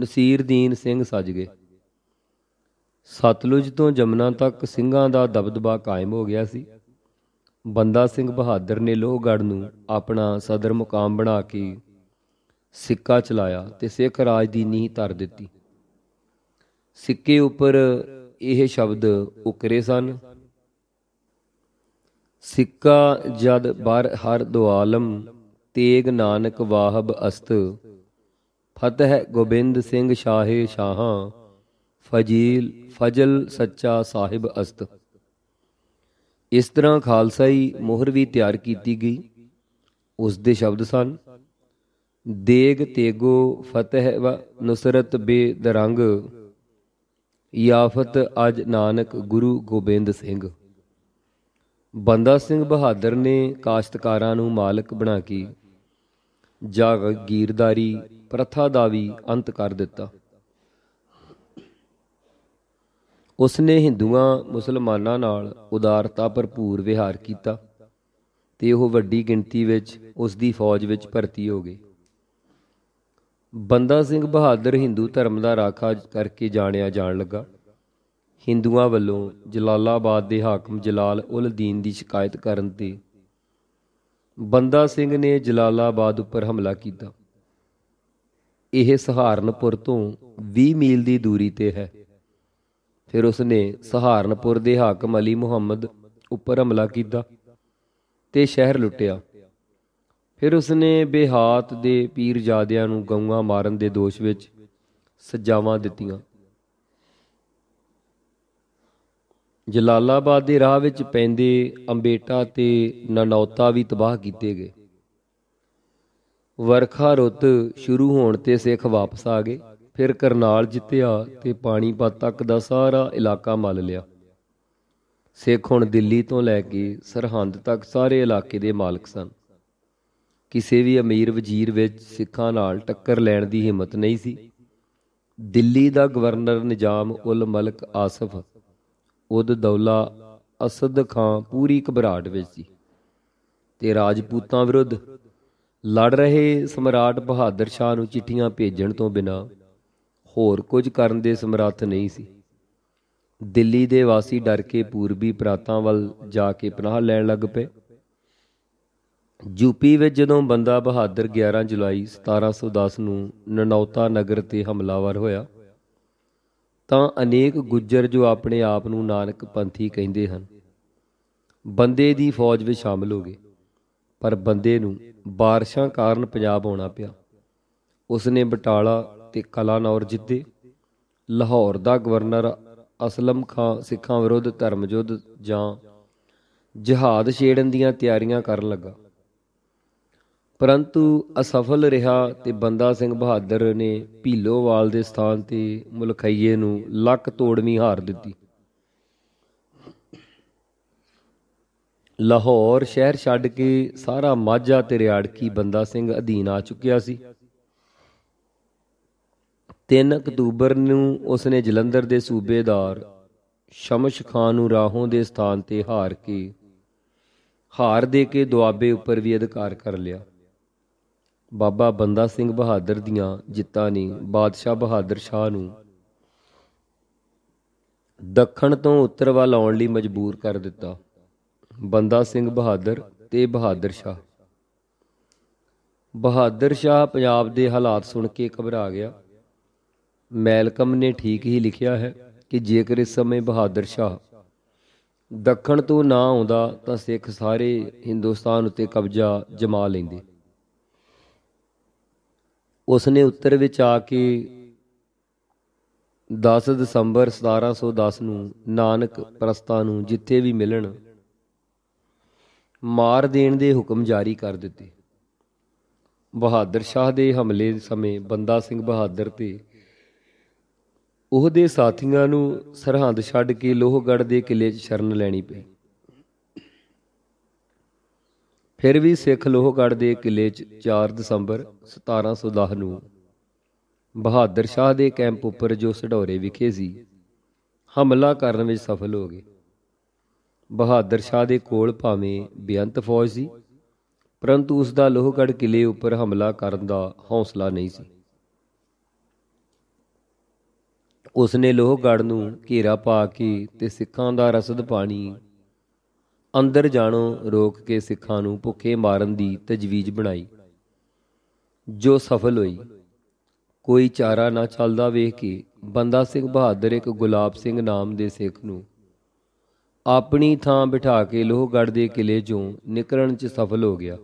ਨਸੀਰਦੀਨ ਸਿੰਘ ਸੱਜ ਗਏ ਸਤਲੁਜ ਤੋਂ ਜਮਨਾ ਤੱਕ ਸਿੰਘਾਂ ਦਾ ਦਬਦਬਾ ਕਾਇਮ ਹੋ ਗਿਆ ਸੀ ਬੰਦਾ ਸਿੰਘ ਬਹਾਦਰ ਨੇ ਲੋਹਗੜ ਨੂੰ ਆਪਣਾ ਸਦਰ ਮੁਕਾਮ ਬਣਾ ਕੇ ਸਿੱਕਾ ਚਲਾਇਆ ਤੇ ਸਿੱਖ ਰਾਜ ਦੀ ਨੀਂਹ ਧਰ ਦਿੱਤੀ ਸਿੱਕੇ ਉੱਪਰ ਇਹ ਸ਼ਬਦ ਉਕਰੇ ਸਨ ਸਿੱਕਾ ਜਦ ਬਰ ਹਰ ਦੁਆਲਮ ਤੇਗ ਨਾਨਕ ਵਾਹਬ ਅਸਤ ਫਤਿਹ ਗੋਬਿੰਦ ਸਿੰਘ ਸ਼ਾਹੇ ਸ਼ਾਹਾਂ ਫਜੀਲ ਫਜ਼ਲ ਸੱਚਾ ਸਾਹਿਬ ਅਸਤ ਇਸ ਤਰ੍ਹਾਂ ਖਾਲਸਾਈ ਮੋਹਰ ਵੀ ਤਿਆਰ ਕੀਤੀ ਗਈ ਉਸ ਦੇ ਸ਼ਬਦ ਸਨ ਦੇਗ ਤੇਗੋ ਫਤਿਹ ਵ ਨੁਸਰਤ ਬੇਦਰੰਗ ਯਾਫਤ ਅਜ ਨਾਨਕ ਗੁਰੂ ਗੋਬਿੰਦ ਸਿੰਘ ਬੰਦਾ ਸਿੰਘ ਬਹਾਦਰ ਨੇ ਕਾਸ਼ਤਕਾਰਾਂ ਨੂੰ ਮਾਲਕ ਬਣਾ ਕੇ ਜਾਗੀਰਦਾਰੀ ਪ੍ਰਥਾ ਦਾ ਵੀ ਅੰਤ ਕਰ ਦਿੱਤਾ ਉਸ ਨੇ ਹਿੰਦੂਆਂ ਮੁਸਲਮਾਨਾਂ ਨਾਲ ਉਦਾਰਤਾ ਭਰਪੂਰ ਵਿਹਾਰ ਕੀਤਾ ਤੇ ਉਹ ਵੱਡੀ ਗਿਣਤੀ ਵਿੱਚ ਉਸ ਦੀ ਫੌਜ ਵਿੱਚ ਭਰਤੀ ਹੋ ਗਏ ਬੰਦਾ ਸਿੰਘ ਬਹਾਦਰ ਹਿੰਦੂ ਧਰਮ ਦਾ ਰਾਖਾ ਕਰਕੇ ਜਾਣਿਆ ਜਾਣ ਲੱਗਾ ਹਿੰਦੂਆਂ ਵੱਲੋਂ ਜਲਾਲਾਬਾਦ ਦੇ ਹਾਕਮ ਜਲਾਲ ਉਲ ਦੀਨ ਦੀ ਸ਼ਿਕਾਇਤ ਕਰਨ ਤੇ ਬੰਦਾ ਸਿੰਘ ਨੇ ਜਲਾਲਾਬਾਦ ਉੱਪਰ ਹਮਲਾ ਕੀਤਾ ਇਹ ਸਹਾਰਨਪੁਰ ਤੋਂ 20 ਮੀਲ ਦੀ ਦੂਰੀ ਤੇ ਹੈ ਫਿਰ ਉਸਨੇ ਸਹਾਰਨਪੁਰ ਦੇ ਹਾਕਮ ਅਲੀ ਮੁਹੰਮਦ ਉੱਪਰ ਹਮਲਾ ਕੀਤਾ ਤੇ ਸ਼ਹਿਰ ਲੁੱਟਿਆ ਫਿਰ ਉਸਨੇ ਬਿਹਾਤ ਦੇ ਪੀਰ ਜਾਦਿਆਂ ਨੂੰ ਗਊਆਂ ਮਾਰਨ ਦੇ ਦੋਸ਼ ਵਿੱਚ ਸਜ਼ਾਵਾਂ ਦਿੱਤੀਆਂ ਜਲਾਲਾਬਾਦ ਦੇ ਰਾਹ ਵਿੱਚ ਪੈਂਦੇ ਅੰਬੇਟਾ ਤੇ ਨਨੌਤਾ ਵੀ ਤਬਾਹ ਕੀਤੇ ਗਏ ਵਰਖਾ ਰੁੱਤ ਸ਼ੁਰੂ ਹੋਣ ਤੇ ਸਿੱਖ ਵਾਪਸ ਆ ਗਏ ਫਿਰ ਕਰਨਾਲ ਜਿੱਤਿਆ ਤੇ ਪਾਣੀਪਤ ਤੱਕ ਦਾ ਸਾਰਾ ਇਲਾਕਾ ਮੱਲ ਲਿਆ ਸਿੱਖ ਹੁਣ ਦਿੱਲੀ ਤੋਂ ਲੈ ਕੇ ਸਰਹੰਦ ਤੱਕ ਸਾਰੇ ਇਲਾਕੇ ਦੇ ਮਾਲਕ ਸਨ ਕਿਸੇ ਵੀ ਅਮੀਰ ਵਜ਼ੀਰ ਵਿੱਚ ਸਿੱਖਾਂ ਨਾਲ ਟੱਕਰ ਲੈਣ ਦੀ ਹਿੰਮਤ ਨਹੀਂ ਸੀ ਦਿੱਲੀ ਦਾ ਗਵਰਨਰ ਨਿਜ਼ਾਮ ਉਲ ਮਲਕ ਆਸਫ ਉਦ ਦੌਲਾ ਅਸਦ ਖਾਂ ਪੂਰੀ ਘਬਰਾਟ ਵਿੱਚ ਸੀ ਤੇ ਰਾਜਪੂਤਾਂ ਵਿਰੁੱਧ ਲੜ ਰਹੇ ਸਮਰਾਟ ਬਹਾਦਰ ਸ਼ਾਹ ਨੂੰ ਚਿੱਠੀਆਂ ਭੇਜਣ ਤੋਂ ਬਿਨਾ ਹੋਰ ਕੁਝ ਕਰਨ ਦੇ ਸਮਰੱਥ ਨਹੀਂ ਸੀ ਦਿੱਲੀ ਦੇ ਵਾਸੀ ਡਰ ਕੇ ਪੂਰਬੀ ਪ੍ਰਾਤਾਂ ਵੱਲ ਜਾ ਕੇ ਪਨਾਹ ਲੈਣ ਲੱਗ ਪਏ ਯੂਪੀ ਵਿੱਚ ਜਦੋਂ ਬੰਦਾ ਬਹਾਦਰ 11 ਜੁਲਾਈ 1710 ਨੂੰ ਨਨੌਤਾ ਨਗਰ ਤੇ ਹਮਲਾਵਰ ਹੋਇਆ ਤਾਂ ਅਨੇਕ ਗੁੱਜਰ ਜੋ ਆਪਣੇ ਆਪ ਨੂੰ ਨਾਨਕ ਪੰਥੀ ਕਹਿੰਦੇ ਹਨ ਬੰਦੇ ਦੀ ਫੌਜ ਵਿੱਚ ਸ਼ਾਮਲ ਹੋ ਗਏ ਪਰ ਬੰਦੇ ਨੂੰ ਬਾਰਿਸ਼ਾਂ ਕਾਰਨ ਪੰਜਾਬ ਆਉਣਾ ਪਿਆ ਉਸ ਨੇ ਬਟਾਲਾ ਤੇ ਕਲਾਨੌਰ ਜਿੱਤੇ ਲਾਹੌਰ ਦਾ ਗਵਰਨਰ ਅਸਲਮ ਖਾਨ ਸਿੱਖਾਂ ਵਿਰੁੱਧ ਧਰਮ ਯੁੱਧ ਜਾਂ ਜਿਹਹਾਦ ਛੇੜਨ ਦੀਆਂ ਤਿਆਰੀਆਂ ਕਰਨ ਲੱਗਾ ਪਰੰਤੂ ਅਸਫਲ ਰਿਹਾ ਤੇ ਬੰਦਾ ਸਿੰਘ ਬਹਾਦਰ ਨੇ ਭੀਲੋਵਾਲ ਦੇ ਸਥਾਨ ਤੇ ਮੁਲਖਈਏ ਨੂੰ ਲੱਕ ਤੋੜਵੀਂ ਹਾਰ ਦਿੱਤੀ ਲਾਹੌਰ ਸ਼ਹਿਰ ਛੱਡ ਕੇ ਸਾਰਾ ਮਾਝਾ ਤੇ ਰਿਆੜਕੀ ਬੰਦਾ ਸਿੰਘ ਅਧੀਨ ਆ ਚੁੱਕਿਆ ਸੀ 3 ਅਕਤੂਬਰ ਨੂੰ ਉਸਨੇ ਜਲੰਧਰ ਦੇ ਸੂਬੇਦਾਰ ਸ਼ਮਸ਼ ਖਾਨ ਨੂੰ ਰਾਹੋਂ ਦੇ ਸਥਾਨ ਤੇ ਹਾਰ ਕੇ ਹਾਰ ਦੇ ਕੇ ਦੁਆਬੇ ਉੱਪਰ ਵੀ ਅਧਿਕਾਰ ਕਰ ਲਿਆ ਬਾਬਾ ਬੰਦਾ ਸਿੰਘ ਬਹਾਦਰ ਦੀਆਂ ਜਿੱਤਾਂ ਨੇ ਬਾਦਸ਼ਾਹ ਬਹਾਦਰ ਸ਼ਾਹ ਨੂੰ ਦੱਖਣ ਤੋਂ ਉੱਤਰ ਵੱਲ ਆਉਣ ਲਈ ਮਜਬੂਰ ਕਰ ਦਿੱਤਾ ਬੰਦਾ ਸਿੰਘ ਬਹਾਦਰ ਤੇ ਬਹਾਦਰ ਸ਼ਾਹ ਬਹਾਦਰ ਸ਼ਾਹ ਪੰਜਾਬ ਦੇ ਹਾਲਾਤ ਸੁਣ ਕੇ ਘਬਰਾ ਗਿਆ ਮੈਲਕਮ ਨੇ ਠੀਕ ਹੀ ਲਿਖਿਆ ਹੈ ਕਿ ਜੇਕਰ ਇਸ ਸਮੇਂ ਬਹਾਦਰ ਸ਼ਾਹ ਦੱਖਣ ਤੋਂ ਨਾ ਆਉਂਦਾ ਤਾਂ ਸਿੱਖ ਸਾਰੇ ਹਿੰਦੁਸਤਾਨ ਉੱਤੇ ਕਬਜ਼ਾ ਜਮਾ ਲੈਂਦੇ ਉਸ ਨੇ ਉੱਤਰ ਵਿੱਚ ਆ ਕੇ 10 ਦਸੰਬਰ 1710 ਨੂੰ ਨਾਨਕ ਪ੍ਰਸਤਾ ਨੂੰ ਜਿੱਥੇ ਵੀ ਮਿਲਣ ਮਾਰ ਦੇਣ ਦੇ ਹੁਕਮ ਜਾਰੀ ਕਰ ਦਿੱਤੇ ਬਹਾਦਰ ਸ਼ਾਹ ਦੇ ਹਮਲੇ ਸਮੇਂ ਬੰਦਾ ਸਿੰਘ ਬਹਾਦਰ ਤੇ ਉਹਦੇ ਸਾਥੀਆਂ ਨੂੰ ਸਰਹੰਦ ਛੱਡ ਕੇ ਲੋਹਗੜ੍ਹ ਦੇ ਕਿਲੇ 'ਚ ਸ਼ਰਨ ਲੈਣੀ ਪਈ ਫਿਰ ਵੀ ਸਿੱਖ ਲੋਹਗੜ੍ਹ ਦੇ ਕਿਲੇ 'ਚ 4 ਦਸੰਬਰ 1710 ਨੂੰ ਬਹਾਦਰ ਸ਼ਾਹ ਦੇ ਕੈਂਪ ਉੱਪਰ ਜੋ ਸਢੌਰੇ ਵਿਖੇ ਸੀ ਹਮਲਾ ਕਰਨ ਵਿੱਚ ਸਫਲ ਹੋ ਗਏ ਬਹਾਦਰ ਸ਼ਾਹ ਦੇ ਕੋਲ ਭਾਵੇਂ ਬੇਅੰਤ ਫੌਜ ਸੀ ਪਰੰਤੂ ਉਸ ਦਾ ਲੋਹਗੜ੍ਹ ਕਿਲੇ ਉੱਪਰ ਹਮਲਾ ਕਰਨ ਦਾ ਹੌਸਲਾ ਨਹੀਂ ਸੀ ਉਸ ਨੇ ਲੋਹਗੜ੍ਹ ਨੂੰ ਘੇਰਾ ਪਾ ਕੇ ਤੇ ਸਿੱਖਾਂ ਦਾ ਰਸਦ ਪਾਣੀ ਅੰਦਰ ਜਾਣੋ ਰੋਕ ਕੇ ਸਿੱਖਾਂ ਨੂੰ ਭੁੱਖੇ ਮਾਰਨ ਦੀ ਤਜਵੀਜ਼ ਬਣਾਈ ਜੋ ਸਫਲ ਹੋਈ ਕੋਈ ਚਾਰਾ ਨਾ ਚੱਲਦਾ ਵੇਖ ਕੇ ਬੰਦਾ ਸਿੰਘ ਬਹਾਦਰ ਇੱਕ ਗੁਲਾਬ ਸਿੰਘ ਨਾਮ ਦੇ ਸਿੱਖ ਨੂੰ ਆਪਣੀ ਥਾਂ ਬਿਠਾ ਕੇ ਲੋਹਗੜ ਦੇ ਕਿਲੇ 'ਚੋਂ ਨਿਕਲਣ 'ਚ ਸਫਲ ਹੋ ਗਿਆ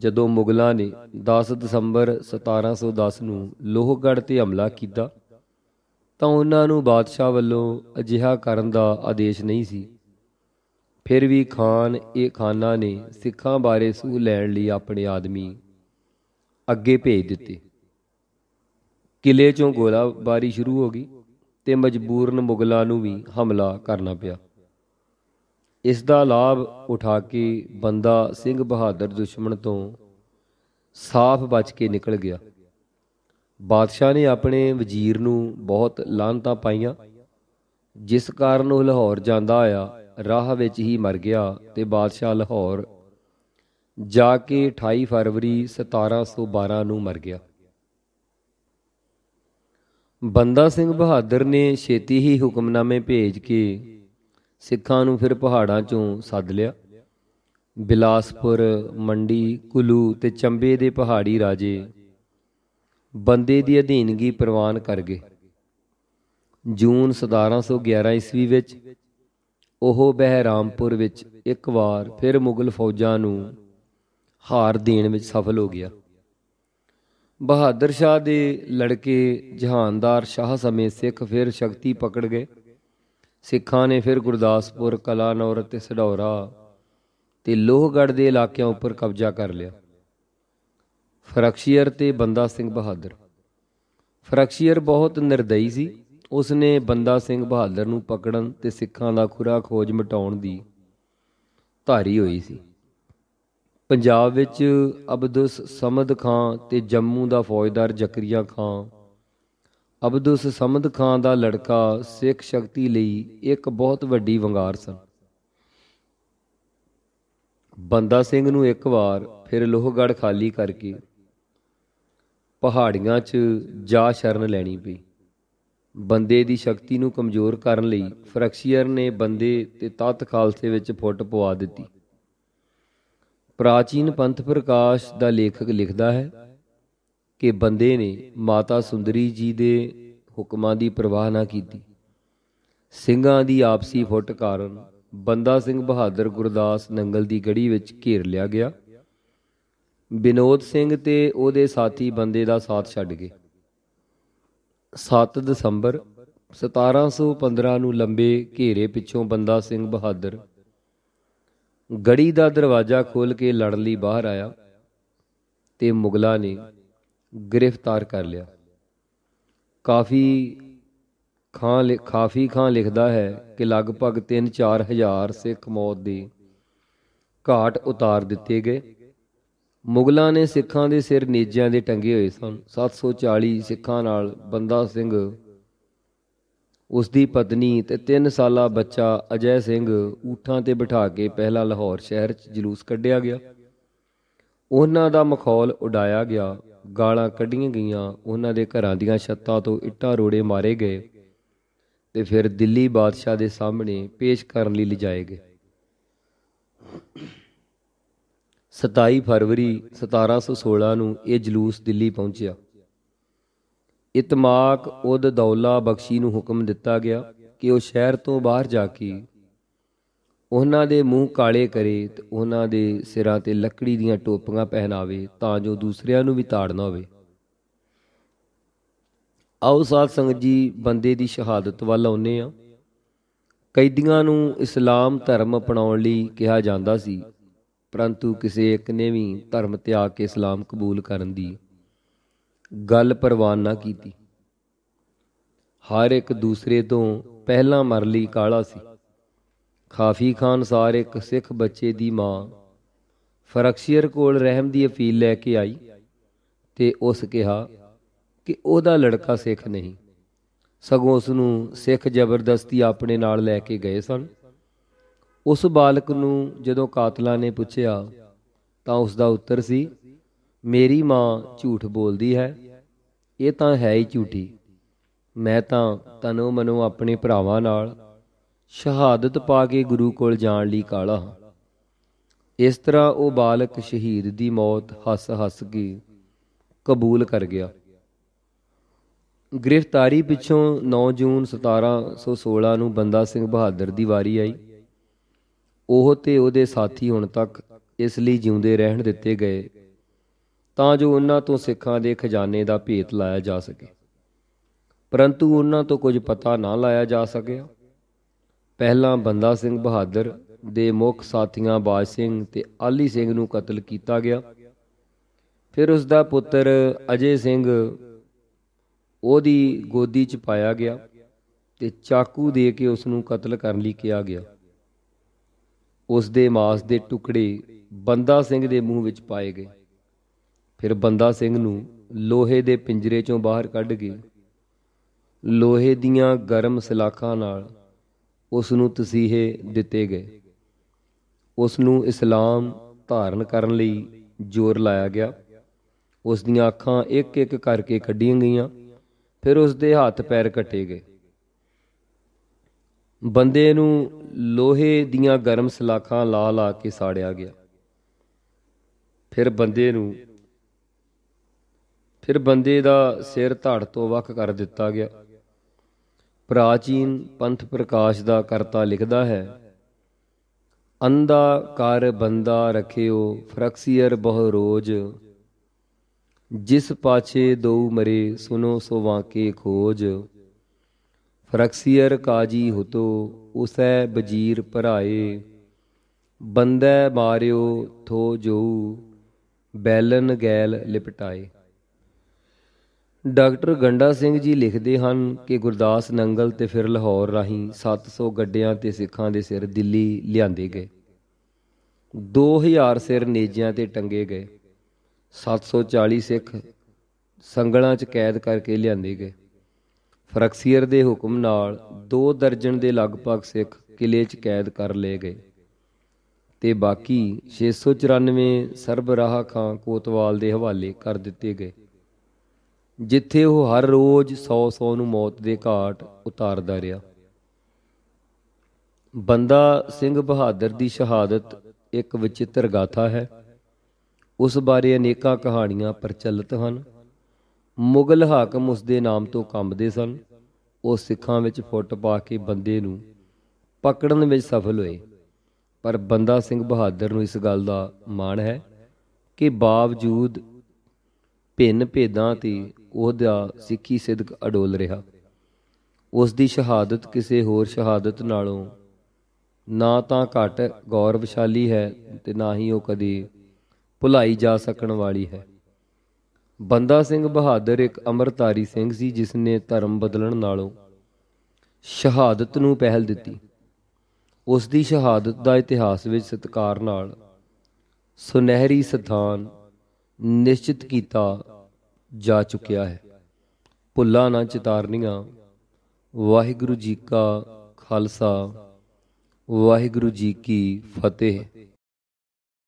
ਜਦੋਂ ਮੁਗਲਾਂ ਨੇ 10 ਦਸੰਬਰ 1710 ਨੂੰ ਲੋਹਗੜ ਤੇ ਹਮਲਾ ਕੀਤਾ ਤਾਂ ਉਹਨਾਂ ਨੂੰ ਬਾਦਸ਼ਾਹ ਵੱਲੋਂ ਅਜਿਹਾ ਕਰਨ ਦਾ ਆਦੇਸ਼ ਨਹੀਂ ਸੀ ਫਿਰ ਵੀ ਖਾਨ ਇਹ ਖਾਨਾ ਨੇ ਸਿੱਖਾਂ ਬਾਰੇ ਸੂ ਲੈਣ ਲਈ ਆਪਣੇ ਆਦਮੀ ਅੱਗੇ ਭੇਜ ਦਿੱਤੇ ਕਿਲੇ ਚੋਂ ਗੋਲਾਬਾਰੀ ਸ਼ੁਰੂ ਹੋ ਗਈ ਤੇ ਮਜਬੂਰਨ ਮੁਗਲਾਂ ਨੂੰ ਵੀ ਹਮਲਾ ਕਰਨਾ ਪਿਆ ਇਸ ਦਾ ਲਾਭ ਉਠਾ ਕੇ ਬੰਦਾ ਸਿੰਘ ਬਹਾਦਰ ਦੁਸ਼ਮਣ ਤੋਂ ਸਾਫ਼ ਬਚ ਕੇ ਨਿਕਲ ਗਿਆ ਬਾਦਸ਼ਾਹ ਨੇ ਆਪਣੇ ਵਜ਼ੀਰ ਨੂੰ ਬਹੁਤ ਲਾਹਨਤਾਂ ਪਾਈਆਂ ਜਿਸ ਕਾਰਨ ਉਹ ਲਾਹੌਰ ਜਾਂਦਾ ਆਇਆ ਰਾਹ ਵਿੱਚ ਹੀ ਮਰ ਗਿਆ ਤੇ ਬਾਦਸ਼ਾਹ ਲਾਹੌਰ ਜਾ ਕੇ 28 ਫਰਵਰੀ 1712 ਨੂੰ ਮਰ ਗਿਆ ਬੰਦਾ ਸਿੰਘ ਬਹਾਦਰ ਨੇ ਛੇਤੀ ਹੀ ਹੁਕਮਨਾਮੇ ਭੇਜ ਕੇ ਸਿੱਖਾਂ ਨੂੰ ਫਿਰ ਪਹਾੜਾਂ ਚੋਂ ਸੱਦ ਲਿਆ ਬਿਲਾਸਪੁਰ ਮੰਡੀ ਕੁਲੂ ਤੇ ਚੰਬੇ ਦੇ ਪਹਾੜੀ ਰਾਜੇ ਬੰਦੇ ਦੀ ਅਧੀਨਗੀ ਪ੍ਰਵਾਨ ਕਰ ਗਏ ਜੂਨ 1711 ਈਸਵੀ ਵਿੱਚ ਉਹ ਬਹਿਰਾਮਪੁਰ ਵਿੱਚ ਇੱਕ ਵਾਰ ਫਿਰ ਮੁਗਲ ਫੌਜਾਂ ਨੂੰ ਹਾਰ ਦੇਣ ਵਿੱਚ ਸਫਲ ਹੋ ਗਿਆ ਬਹਾਦਰ ਸ਼ਾਹ ਦੇ ਲੜਕੇ ਜਹਾਨਦਾਰ ਸ਼ਾਹ ਸਮੇਂ ਸਿੱਖ ਫਿਰ ਸ਼ਕਤੀ ਪਕੜ ਗਏ ਸਿੱਖਾਂ ਨੇ ਫਿਰ ਗੁਰਦਾਸਪੁਰ ਕਲਾਨੌਰ ਅਤੇ ਸਡੌਰਾ ਤੇ ਲੋਹਗੜ੍ਹ ਦੇ ਇਲਾਕਿਆਂ ਉੱਪਰ ਕਬਜ਼ਾ ਕਰ ਲਿਆ ਫਰਕਸ਼ੀਅਰ ਤੇ ਬੰਦਾ ਸਿੰਘ ਬਹਾਦਰ ਫਰਕਸ਼ੀਅਰ ਬਹੁਤ ਨਿਰਦਈ ਸੀ ਉਸ ਨੇ ਬੰਦਾ ਸਿੰਘ ਬਹਾਦਰ ਨੂੰ ਪਕੜਨ ਤੇ ਸਿੱਖਾਂ ਦਾ ਖੁਰਾ ਖੋਜ ਮਟਾਉਣ ਦੀ ਧਾਰੀ ਹੋਈ ਸੀ ਪੰਜਾਬ ਵਿੱਚ ਅਬਦੁਸ ਸਮਦ ਖਾਨ ਤੇ ਜੰਮੂ ਦਾ ਫੌਜਦਾਰ ਜ਼ਕਰੀਆ ਖਾਨ ਅਬਦੁਸ ਸਮਦ ਖਾਨ ਦਾ ਲੜਕਾ ਸਿੱਖ ਸ਼ਕਤੀ ਲਈ ਇੱਕ ਬਹੁਤ ਵੱਡੀ ਵੰਗਾਰ ਸਨ ਬੰਦਾ ਸਿੰਘ ਨੂੰ ਇੱਕ ਵਾਰ ਫਿਰ ਲੋਹਗੜ ਖਾਲੀ ਕਰਕੇ ਪਹਾੜੀਆਂ 'ਚ ਜਾ ਸ਼ਰਨ ਲੈਣੀ ਪਈ ਬੰਦੇ ਦੀ ਸ਼ਕਤੀ ਨੂੰ ਕਮਜ਼ੋਰ ਕਰਨ ਲਈ ਫਰਕਸੀਅਰ ਨੇ ਬੰਦੇ ਤੇ ਤਤ ਖਾਲਸੇ ਵਿੱਚ ਫੁੱਟ ਪਵਾ ਦਿੱਤੀ ਪ੍ਰਾਚੀਨ ਪੰਥ ਪ੍ਰਕਾਸ਼ ਦਾ ਲੇਖਕ ਲਿਖਦਾ ਹੈ ਕਿ ਬੰਦੇ ਨੇ ਮਾਤਾ ਸੁੰਦਰੀ ਜੀ ਦੇ ਹੁਕਮਾਂ ਦੀ ਪਰਵਾਹ ਨਾ ਕੀਤੀ ਸਿੰਘਾਂ ਦੀ ਆਪਸੀ ਫੁੱਟ ਕਾਰਨ ਬੰਦਾ ਸਿੰਘ ਬਹਾਦਰ ਗੁਰਦਾਸ ਨੰਗਲ ਦੀ ਗੜੀ ਵਿੱਚ ਘੇਰ ਲਿਆ ਗਿਆ ਬਿਨੋਦ ਸਿੰਘ ਤੇ ਉਹਦੇ ਸਾਥੀ ਬੰਦੇ ਦਾ ਸਾਥ ਛੱਡ ਗਏ 7 ਦਸੰਬਰ 1715 ਨੂੰ ਲੰਬੇ ਘੇਰੇ ਪਿੱਛੋਂ ਬੰਦਾ ਸਿੰਘ ਬਹਾਦਰ ਗੜੀ ਦਾ ਦਰਵਾਜ਼ਾ ਖੋਲ ਕੇ ਲੜਨ ਲਈ ਬਾਹਰ ਆਇਆ ਤੇ ਮੁਗਲਾਂ ਨੇ ਗ੍ਰਿਫਤਾਰ ਕਰ ਲਿਆ ਕਾਫੀ ਖਾਂ ਕਾਫੀ ਖਾਂ ਲਿਖਦਾ ਹੈ ਕਿ ਲਗਭਗ 3-4000 ਸਿੱਖ ਮੌਤ ਦੀ ਘਾਟ ਉਤਾਰ ਦਿੱਤੇ ਗਏ ਮੁਗਲਾਂ ਨੇ ਸਿੱਖਾਂ ਦੇ ਸਿਰ ਨੇਜਿਆਂ ਦੇ ਟੰਗੇ ਹੋਏ ਸਨ 740 ਸਿੱਖਾਂ ਨਾਲ ਬੰਦਾ ਸਿੰਘ ਉਸ ਦੀ ਪਤਨੀ ਤੇ 3 ਸਾਲਾ ਬੱਚਾ ਅਜੈ ਸਿੰਘ ਊਠਾਂ ਤੇ ਬਿਠਾ ਕੇ ਪਹਿਲਾ ਲਾਹੌਰ ਸ਼ਹਿਰ 'ਚ ਜਲੂਸ ਕੱਢਿਆ ਗਿਆ ਉਹਨਾਂ ਦਾ ਮਖੌਲ ਉਡਾਇਆ ਗਿਆ ਗਾਲਾਂ ਕੱਢੀਆਂ ਗਈਆਂ ਉਹਨਾਂ ਦੇ ਘਰਾਂ ਦੀਆਂ ਛੱਤਾਂ ਤੋਂ ਇੱਟਾਂ ਰੋੜੇ ਮਾਰੇ ਗਏ ਤੇ ਫਿਰ ਦਿੱਲੀ ਬਾਦਸ਼ਾਹ ਦੇ ਸਾਹਮਣੇ ਪੇਸ਼ ਕਰਨ ਲਈ ਲਿਜਾਏ ਗਏ 27 ਫਰਵਰੀ 1716 ਨੂੰ ਇਹ ਜਲੂਸ ਦਿੱਲੀ ਪਹੁੰਚਿਆ ਇਤਮਾਕ ਉਦ ਦੌਲਾ ਬਖਸ਼ੀ ਨੂੰ ਹੁਕਮ ਦਿੱਤਾ ਗਿਆ ਕਿ ਉਹ ਸ਼ਹਿਰ ਤੋਂ ਬਾਹਰ ਜਾ ਕੇ ਉਹਨਾਂ ਦੇ ਮੂੰਹ ਕਾਲੇ ਕਰੇ ਤੇ ਉਹਨਾਂ ਦੇ ਸਿਰਾਂ ਤੇ ਲੱਕੜੀ ਦੀਆਂ ਟੋਪੀਆਂ ਪਹਿਨਾਵੇ ਤਾਂ ਜੋ ਦੂਸਰਿਆਂ ਨੂੰ ਵੀ ਤਾੜਨਾ ਹੋਵੇ ਆਓ ਸਾਧ ਸੰਗਤ ਜੀ ਬੰਦੇ ਦੀ ਸ਼ਹਾਦਤ ਵੱਲ ਆਉਨੇ ਆ ਕੈਦੀਆਂ ਨੂੰ ਇਸਲਾਮ ਧਰਮ ਅਪਣਾਉਣ ਲਈ ਕਿਹਾ ਜਾਂਦਾ ਸੀ ਪਰੰਤੂ ਕਿਸੇ ਇੱਕ ਨੇ ਵੀ ਧਰਮ ਤਿਆਗ ਕੇ ਇਸਲਾਮ ਕਬੂਲ ਕਰਨ ਦੀ ਗੱਲ ਪਰਵਾਹ ਨਾ ਕੀਤੀ ਹਰ ਇੱਕ ਦੂਸਰੇ ਤੋਂ ਪਹਿਲਾਂ ਮਰ ਲਈ ਕਾਲਾ ਸੀ ਖਾਫੀ ਖਾਨ ਸਾਰ ਇੱਕ ਸਿੱਖ ਬੱਚੇ ਦੀ ਮਾਂ ਫਰਕਸ਼ੀਅਰ ਕੋਲ ਰਹਿਮ ਦੀ ਅਪੀਲ ਲੈ ਕੇ ਆਈ ਤੇ ਉਸ ਕਿਹਾ ਕਿ ਉਹਦਾ ਲੜਕਾ ਸਿੱਖ ਨਹੀਂ ਸਗੋਂ ਉਸ ਨੂੰ ਸਿੱਖ ਜ਼ਬਰਦਸਤੀ ਆਪਣੇ ਨਾਲ ਲੈ ਕੇ ਗਏ ਸਨ ਉਸ ਬਾਲਕ ਨੂੰ ਜਦੋਂ ਕਾਤਲਾ ਨੇ ਪੁੱਛਿਆ ਤਾਂ ਉਸ ਦਾ ਉੱਤਰ ਸੀ ਮੇਰੀ ਮਾਂ ਝੂਠ ਬੋਲਦੀ ਹੈ ਇਹ ਤਾਂ ਹੈ ਹੀ ਝੂਠੀ ਮੈਂ ਤਾਂ ਤਨੋ ਮਨੋ ਆਪਣੇ ਭਰਾਵਾਂ ਨਾਲ ਸ਼ਹਾਦਤ ਪਾ ਕੇ ਗੁਰੂ ਕੋਲ ਜਾਣ ਲਈ ਕਾਲਾ ਹਾਂ ਇਸ ਤਰ੍ਹਾਂ ਉਹ ਬਾਲਕ ਸ਼ਹੀਦ ਦੀ ਮੌਤ ਹੱਸ-ਹੱਸ ਕੇ ਕਬੂਲ ਕਰ ਗਿਆ ਗ੍ਰਿਫਤਾਰੀ ਪਿੱਛੋਂ 9 ਜੂਨ 1716 ਨੂੰ ਬੰਦਾ ਸਿੰਘ ਬਹਾਦਰ ਦੀ ਵਾਰੀ ਆਈ ਉਹ ਤੇ ਉਹਦੇ ਸਾਥੀ ਹੁਣ ਤੱਕ ਇਸ ਲਈ ਜਿਉਂਦੇ ਰਹਿਣ ਦਿੱਤੇ ਗਏ ਤਾਂ ਜੋ ਉਹਨਾਂ ਤੋਂ ਸਿੱਖਾਂ ਦੇ ਖਜ਼ਾਨੇ ਦਾ ਭੇਤ ਲਾਇਆ ਜਾ ਸਕੇ ਪਰੰਤੂ ਉਹਨਾਂ ਤੋਂ ਕੁਝ ਪਤਾ ਨਾ ਲਾਇਆ ਜਾ ਸਕਿਆ ਪਹਿਲਾਂ ਬੰਦਾ ਸਿੰਘ ਬਹਾਦਰ ਦੇ ਮੁੱਖ ਸਾਥੀਆਂ ਬਾਜ ਸਿੰਘ ਤੇ ਆਲੀ ਸਿੰਘ ਨੂੰ ਕਤਲ ਕੀਤਾ ਗਿਆ ਫਿਰ ਉਸ ਦਾ ਪੁੱਤਰ ਅਜੇ ਸਿੰਘ ਉਹਦੀ ਗੋਦੀ 'ਚ ਪਾਇਆ ਗਿਆ ਤੇ ਚਾਕੂ ਦੇ ਕੇ ਉਸ ਨੂੰ ਕਤਲ ਕਰਨ ਲਈ ਕਿਹਾ ਗਿਆ ਉਸ ਦੇ ਮਾਸ ਦੇ ਟੁਕੜੇ ਬੰਦਾ ਸਿੰਘ ਦੇ ਮੂੰਹ ਵਿੱਚ ਪਾਏ ਗਏ ਫਿਰ ਬੰਦਾ ਸਿੰਘ ਨੂੰ ਲੋਹੇ ਦੇ ਪਿੰਜਰੇ ਚੋਂ ਬਾਹਰ ਕੱਢ ਕੇ ਲੋਹੇ ਦੀਆਂ ਗਰਮ ਸਲਾਖਾਂ ਨਾਲ ਉਸ ਨੂੰ ਤਸੀਹੇ ਦਿੱਤੇ ਗਏ ਉਸ ਨੂੰ ਇਸਲਾਮ ਧਾਰਨ ਕਰਨ ਲਈ ਜ਼ੋਰ ਲਾਇਆ ਗਿਆ ਉਸ ਦੀਆਂ ਅੱਖਾਂ ਇੱਕ ਇੱਕ ਕਰਕੇ ਕੱਢੀਆਂ ਗਈਆਂ ਫਿਰ ਉਸ ਦੇ ਹੱਥ ਪੈਰ ਕੱਟੇ ਗਏ ਬੰਦੇ ਨੂੰ ਲੋਹੇ ਦੀਆਂ ਗਰਮ ਸਲਾਖਾਂ ਲਾ ਲਾ ਕੇ ਸਾੜਿਆ ਗਿਆ ਫਿਰ ਬੰਦੇ ਨੂੰ ਫਿਰ ਬੰਦੇ ਦਾ ਸਿਰ ਧੜ ਤੋਂ ਵੱਖ ਕਰ ਦਿੱਤਾ ਗਿਆ ਪ੍ਰਾਚੀਨ ਪੰਥ ਪ੍ਰਕਾਸ਼ ਦਾ ਕਰਤਾ ਲਿਖਦਾ ਹੈ ਅੰਦਾ ਕਰ ਬੰਦਾ ਰਖਿਓ ਫਰਕਸੀਅਰ ਬਹੁ ਰੋਜ ਜਿਸ ਪਾਛੇ ਦੋ ਮਰੇ ਸੁਨੋ ਸੋ ਵਾਕੇ ਖੋਜ ਰਕਸੀਰ ਕਾਜੀ ਹੁਤੋ ਉਸੈ ਬਜੀਰ ਭਰਾਏ ਬੰਦੈ ਮਾਰਿਓ ਥੋ ਜੋ ਬੈਲਨ ਗੈਲ ਲਿਪਟਾਏ ਡਾਕਟਰ ਗੰਡਾ ਸਿੰਘ ਜੀ ਲਿਖਦੇ ਹਨ ਕਿ ਗੁਰਦਾਸ ਨੰਗਲ ਤੇ ਫਿਰ ਲਾਹੌਰ ਰਾਹੀਂ 700 ਗੱਡਿਆਂ ਤੇ ਸਿੱਖਾਂ ਦੇ ਸਿਰ ਦਿੱਲੀ ਲਿਆਂਦੇ ਗਏ 2000 ਸਿਰ ਨੇਜਿਆਂ ਤੇ ਟੰਗੇ ਗਏ 740 ਸਿੱਖ ਸੰਗਲਾਂ 'ਚ ਕੈਦ ਕਰਕੇ ਲਿਆਂਦੇ ਗਏ ਫਰਕਸੀਅਰ ਦੇ ਹੁਕਮ ਨਾਲ 2 ਦਰਜਨ ਦੇ ਲਗਭਗ ਸਿੱਖ ਕਿਲੇ 'ਚ ਕੈਦ ਕਰ ਲਏ ਗਏ ਤੇ ਬਾਕੀ 694 ਸਰਬਰਾਹ ਖਾਂ ਕੋਤਵਾਲ ਦੇ ਹਵਾਲੇ ਕਰ ਦਿੱਤੇ ਗਏ ਜਿੱਥੇ ਉਹ ਹਰ ਰੋਜ਼ 100-100 ਨੂੰ ਮੌਤ ਦੇ ਘਾਟ ਉਤਾਰਦਾ ਰਿਹਾ ਬੰਦਾ ਸਿੰਘ ਬਹਾਦਰ ਦੀ ਸ਼ਹਾਦਤ ਇੱਕ ਵਿਚਿੱਤਰ ਗਾਥਾ ਹੈ ਉਸ ਬਾਰੇ ਅਨੇਕਾਂ ਕਹਾਣੀਆਂ ਪ੍ਰਚਲਿਤ ਹਨ ਮੁਗਲ ਹਾਕਮ ਉਸ ਦੇ ਨਾਮ ਤੋਂ ਕੰਬਦੇ ਸਨ ਉਹ ਸਿੱਖਾਂ ਵਿੱਚ ਫੁੱਟ ਪਾ ਕੇ ਬੰਦੇ ਨੂੰ ਪਕੜਨ ਵਿੱਚ ਸਫਲ ਹੋਏ ਪਰ ਬੰਦਾ ਸਿੰਘ ਬਹਾਦਰ ਨੂੰ ਇਸ ਗੱਲ ਦਾ ਮਾਣ ਹੈ ਕਿ ਬਾਵਜੂਦ ਭਿੰਨ ਭੇਦਾਂ ਤੇ ਉਹਦਾ ਸਿੱਖੀ ਸਿੱਧਕ ਅਡੋਲ ਰਿਹਾ ਉਸ ਦੀ ਸ਼ਹਾਦਤ ਕਿਸੇ ਹੋਰ ਸ਼ਹਾਦਤ ਨਾਲੋਂ ਨਾ ਤਾਂ ਘੱਟ ਗੌਰਵਸ਼ਾਲੀ ਹੈ ਤੇ ਨਾ ਹੀ ਉਹ ਕਦੀ ਭੁਲਾਈ ਜਾ ਸਕਣ ਵਾਲੀ ਹੈ ਬੰਦਾ ਸਿੰਘ ਬਹਾਦਰ ਇੱਕ ਅਮਰਤਾਰੀ ਸਿੰਘ ਸੀ ਜਿਸ ਨੇ ਧਰਮ ਬਦਲਣ ਨਾਲੋਂ ਸ਼ਹਾਦਤ ਨੂੰ ਪਹਿਲ ਦਿੱਤੀ ਉਸ ਦੀ ਸ਼ਹਾਦਤ ਦਾ ਇਤਿਹਾਸ ਵਿੱਚ ਸਤਕਾਰ ਨਾਲ ਸੁਨਹਿਰੀ ਸਥਾਨ ਨਿਸ਼ਚਿਤ ਕੀਤਾ ਜਾ ਚੁੱਕਿਆ ਹੈ ਭੁੱਲਾ ਨਾ ਚਿਤਾਰਨੀਆਂ ਵਾਹਿਗੁਰੂ ਜੀ ਕਾ ਖਾਲਸਾ ਵਾਹਿਗੁਰੂ ਜੀ ਕੀ ਫਤਿਹ